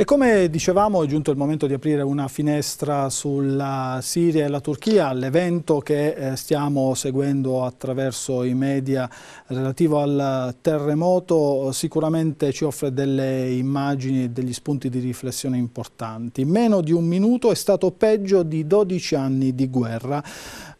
E come dicevamo è giunto il momento di aprire una finestra sulla Siria e la Turchia, l'evento che eh, stiamo seguendo attraverso i media relativo al terremoto sicuramente ci offre delle immagini e degli spunti di riflessione importanti. meno di un minuto è stato peggio di 12 anni di guerra.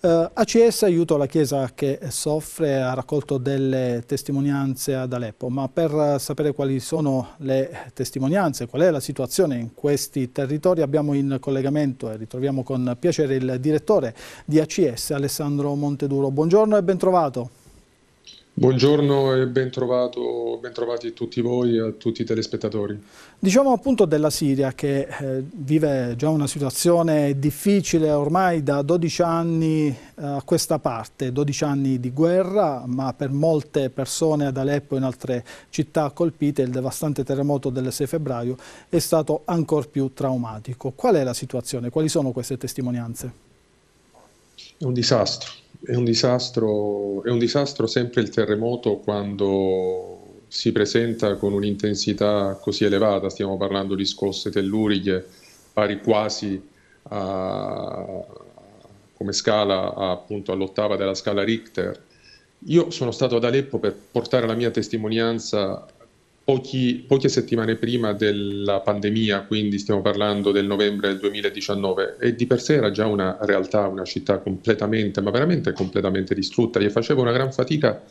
Eh, ACS aiuto alla Chiesa che soffre, ha raccolto delle testimonianze ad Aleppo, ma per sapere quali sono le testimonianze, qual è la situazione in questi territori, abbiamo in collegamento e ritroviamo con piacere il direttore di ACS, Alessandro Monteduro. Buongiorno e bentrovato. Buongiorno e bentrovato, bentrovati tutti voi e a tutti i telespettatori. Diciamo appunto della Siria che eh, vive già una situazione difficile ormai da 12 anni eh, a questa parte, 12 anni di guerra, ma per molte persone ad Aleppo e in altre città colpite il devastante terremoto del 6 febbraio è stato ancora più traumatico. Qual è la situazione? Quali sono queste testimonianze? È un disastro è un disastro, è un disastro sempre il terremoto quando si presenta con un'intensità così elevata, stiamo parlando di scosse telluriche pari quasi a, come scala appunto all'ottava della scala Richter. Io sono stato ad Aleppo per portare la mia testimonianza pochi, poche settimane prima della pandemia, quindi stiamo parlando del novembre del 2019, e di per sé era già una realtà, una città completamente, ma veramente completamente distrutta, e faceva una gran fatica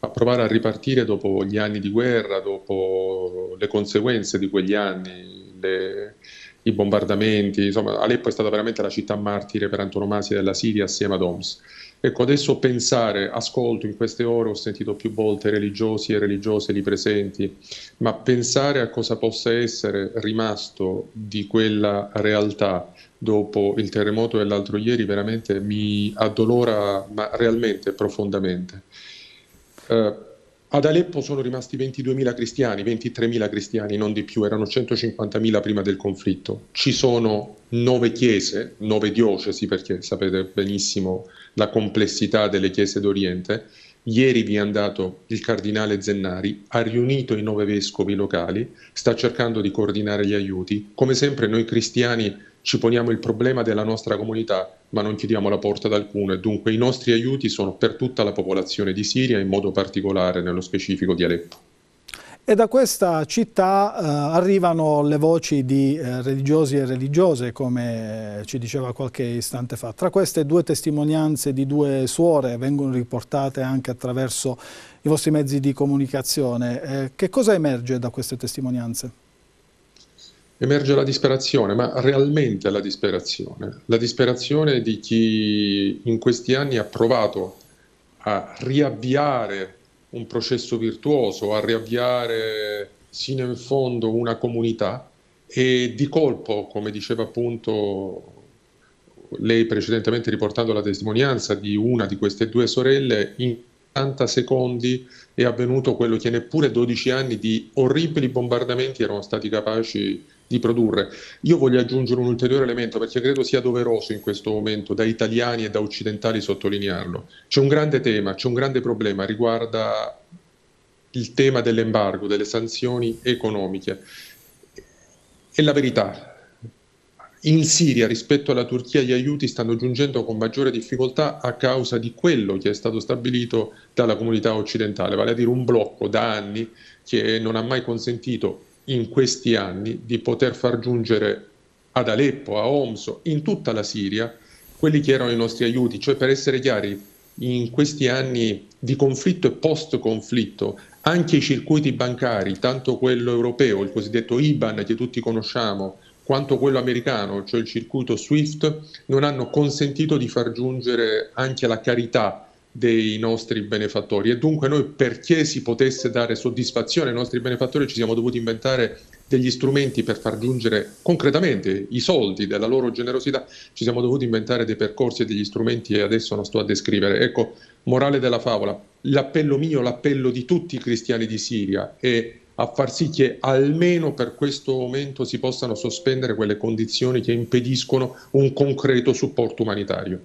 a provare a ripartire dopo gli anni di guerra, dopo le conseguenze di quegli anni, le, i bombardamenti, insomma Aleppo è stata veramente la città martire per antonomasia della Siria assieme ad Homs. Ecco, adesso pensare, ascolto in queste ore, ho sentito più volte religiosi e religiose lì presenti, ma pensare a cosa possa essere rimasto di quella realtà dopo il terremoto dell'altro ieri veramente mi addolora, ma realmente profondamente. Uh, ad Aleppo sono rimasti 22.000 cristiani, 23.000 cristiani, non di più, erano 150.000 prima del conflitto. Ci sono nove chiese, nove diocesi, perché sapete benissimo la complessità delle chiese d'Oriente. Ieri vi è andato il cardinale Zennari, ha riunito i nove vescovi locali, sta cercando di coordinare gli aiuti. Come sempre noi cristiani ci poniamo il problema della nostra comunità, ma non chiudiamo la porta ad alcuno e dunque i nostri aiuti sono per tutta la popolazione di Siria, in modo particolare nello specifico di Aleppo. E da questa città eh, arrivano le voci di eh, religiosi e religiose, come eh, ci diceva qualche istante fa. Tra queste due testimonianze di due suore vengono riportate anche attraverso i vostri mezzi di comunicazione. Eh, che cosa emerge da queste testimonianze? emerge la disperazione, ma realmente la disperazione, la disperazione di chi in questi anni ha provato a riavviare un processo virtuoso, a riavviare sino in fondo una comunità e di colpo, come diceva appunto lei precedentemente riportando la testimonianza di una di queste due sorelle, in 80 secondi è avvenuto quello che neppure 12 anni di orribili bombardamenti erano stati capaci di di produrre. Io voglio aggiungere un ulteriore elemento perché credo sia doveroso in questo momento da italiani e da occidentali sottolinearlo. C'è un grande tema, c'è un grande problema, riguarda il tema dell'embargo, delle sanzioni economiche. E la verità, in Siria rispetto alla Turchia gli aiuti stanno giungendo con maggiore difficoltà a causa di quello che è stato stabilito dalla comunità occidentale, vale a dire un blocco da anni che non ha mai consentito in questi anni di poter far giungere ad Aleppo, a Omso, in tutta la Siria, quelli che erano i nostri aiuti. Cioè, per essere chiari, in questi anni di conflitto e post-conflitto, anche i circuiti bancari, tanto quello europeo, il cosiddetto IBAN che tutti conosciamo, quanto quello americano, cioè il circuito SWIFT, non hanno consentito di far giungere anche la carità dei nostri benefattori e dunque noi perché si potesse dare soddisfazione ai nostri benefattori ci siamo dovuti inventare degli strumenti per far giungere concretamente i soldi della loro generosità, ci siamo dovuti inventare dei percorsi e degli strumenti e adesso non sto a descrivere. Ecco, morale della favola, l'appello mio, l'appello di tutti i cristiani di Siria è a far sì che almeno per questo momento si possano sospendere quelle condizioni che impediscono un concreto supporto umanitario.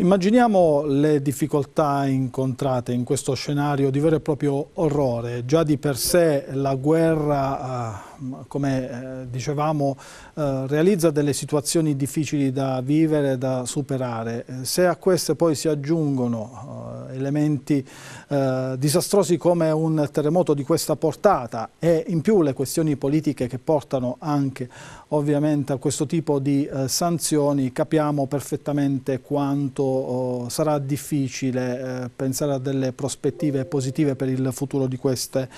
Immaginiamo le difficoltà incontrate in questo scenario di vero e proprio orrore. Già di per sé la guerra ah, come eh, dicevamo, eh, realizza delle situazioni difficili da vivere, da superare. Eh, se a queste poi si aggiungono elementi disastrosi come un terremoto di questa portata e in più le questioni politiche che portano anche ovviamente a questo tipo di sanzioni, capiamo perfettamente quanto oh, sarà difficile pensare a delle prospettive positive per il futuro di queste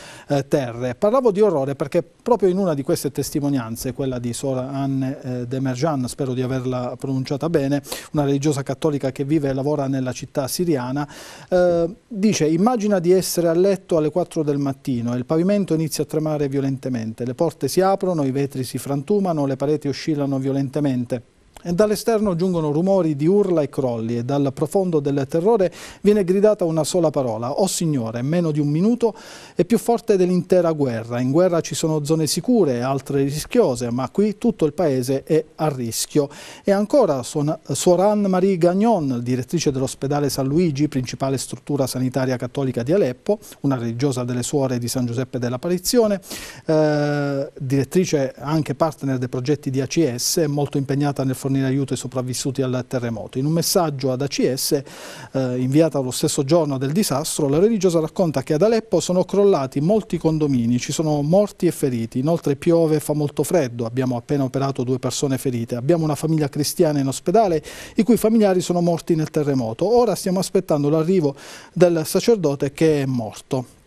terre. Parlavo di orrore perché proprio in una di queste testimonianze, quella di Sora Anne eh, de Merjan, spero di averla pronunciata bene, una religiosa cattolica che vive e lavora nella città siriana, eh, dice immagina di essere a letto alle 4 del mattino e il pavimento inizia a tremare violentemente, le porte si aprono, i vetri si frantumano, le pareti oscillano violentemente. E dall'esterno giungono rumori di urla e crolli e dal profondo del terrore viene gridata una sola parola, oh signore, meno di un minuto è più forte dell'intera guerra. In guerra ci sono zone sicure, altre rischiose, ma qui tutto il paese è a rischio. E ancora Suor Anne-Marie Gagnon, direttrice dell'ospedale San Luigi, principale struttura sanitaria cattolica di Aleppo, una religiosa delle suore di San Giuseppe dell'Apparizione, eh, direttrice anche partner dei progetti di ACS, molto impegnata nel fornire aiuto ai sopravvissuti al terremoto. In un messaggio ad ACS, eh, inviato lo stesso giorno del disastro, la religiosa racconta che ad Aleppo sono crollati molti condomini, ci sono morti e feriti, inoltre piove e fa molto freddo, abbiamo appena operato due persone ferite, abbiamo una famiglia cristiana in ospedale i cui familiari sono morti nel terremoto, ora stiamo aspettando l'arrivo del sacerdote che è morto.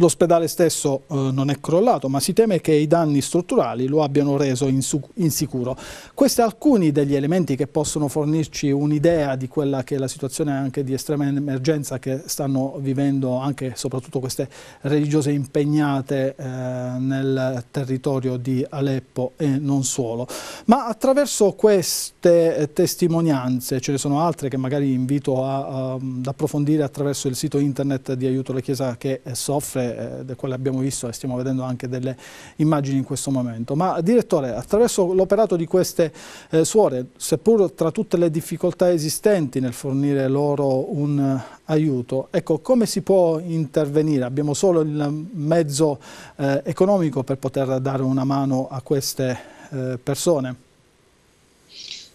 L'ospedale stesso eh, non è crollato, ma si teme che i danni strutturali lo abbiano reso insicuro. Questi sono alcuni degli elementi che possono fornirci un'idea di quella che è la situazione anche di estrema emergenza che stanno vivendo anche e soprattutto queste religiose impegnate eh, nel territorio di Aleppo e non solo. Ma attraverso queste eh, testimonianze, ce ne sono altre che magari invito a, a, ad approfondire attraverso il sito internet di aiuto alla Chiesa che soffre, altre, eh, del quale abbiamo visto e stiamo vedendo anche delle immagini in questo momento. Ma direttore, attraverso l'operato di queste eh, suore, seppur tra tutte le difficoltà esistenti nel fornire loro un eh, aiuto, ecco come si può intervenire? Abbiamo solo il mezzo eh, economico per poter dare una mano a queste eh, persone?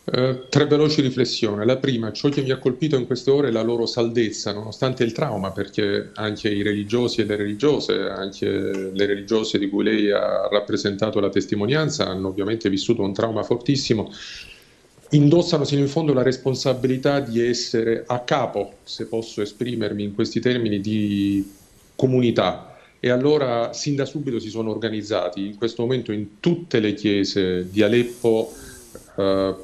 Eh, tre veloci riflessioni. La prima, ciò che mi ha colpito in queste ore è la loro saldezza, nonostante il trauma, perché anche i religiosi e le religiose, anche le religiose di cui lei ha rappresentato la testimonianza, hanno ovviamente vissuto un trauma fortissimo, indossano sino in fondo la responsabilità di essere a capo, se posso esprimermi in questi termini, di comunità. E allora sin da subito si sono organizzati, in questo momento in tutte le chiese di Aleppo. Eh,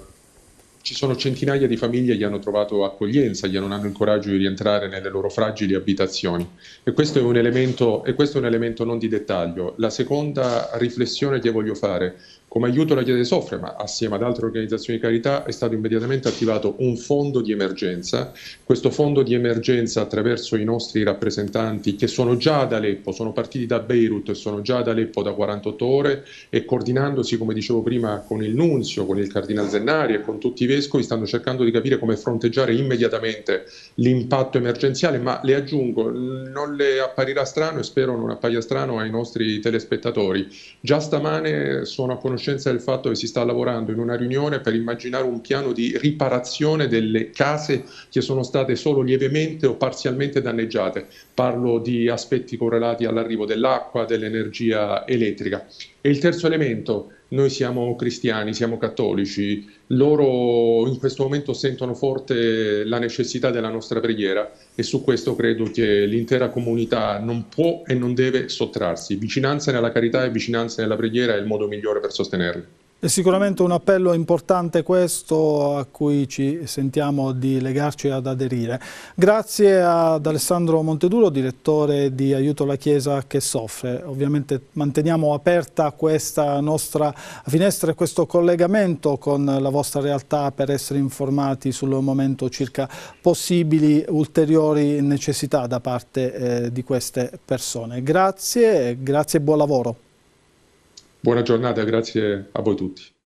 ci sono centinaia di famiglie che hanno trovato accoglienza, che non hanno il coraggio di rientrare nelle loro fragili abitazioni. E questo, elemento, e questo è un elemento, non di dettaglio. La seconda riflessione che voglio fare, come aiuto alla Chiesa di Soffre, ma assieme ad altre organizzazioni di carità, è stato immediatamente attivato un fondo di emergenza. Questo fondo di emergenza attraverso i nostri rappresentanti che sono già ad Aleppo, sono partiti da Beirut e sono già ad Aleppo da 48 ore e coordinandosi, come dicevo prima, con il Nunzio, con il Cardinal Zennari e con tutti i vescovi, vescovi stanno cercando di capire come fronteggiare immediatamente l'impatto emergenziale, ma le aggiungo, non le apparirà strano e spero non appaia strano ai nostri telespettatori. Già stamane sono a conoscenza del fatto che si sta lavorando in una riunione per immaginare un piano di riparazione delle case che sono state solo lievemente o parzialmente danneggiate. Parlo di aspetti correlati all'arrivo dell'acqua, dell'energia elettrica. E il terzo elemento noi siamo cristiani, siamo cattolici, loro in questo momento sentono forte la necessità della nostra preghiera e su questo credo che l'intera comunità non può e non deve sottrarsi. Vicinanza nella carità e vicinanza nella preghiera è il modo migliore per sostenerli. È sicuramente un appello importante questo a cui ci sentiamo di legarci ad aderire. Grazie ad Alessandro Monteduro, direttore di Aiuto alla Chiesa che soffre. Ovviamente manteniamo aperta questa nostra finestra e questo collegamento con la vostra realtà per essere informati sul momento circa possibili ulteriori necessità da parte eh, di queste persone. Grazie, grazie e buon lavoro. Buona giornata, grazie a voi tutti.